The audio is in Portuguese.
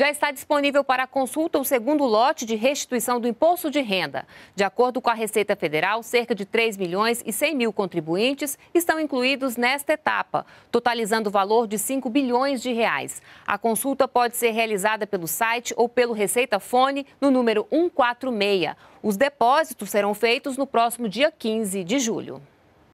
Já está disponível para consulta o segundo lote de restituição do imposto de renda. De acordo com a Receita Federal, cerca de 3 milhões e 100 mil contribuintes estão incluídos nesta etapa, totalizando o valor de 5 bilhões de reais. A consulta pode ser realizada pelo site ou pelo Receita Fone no número 146. Os depósitos serão feitos no próximo dia 15 de julho.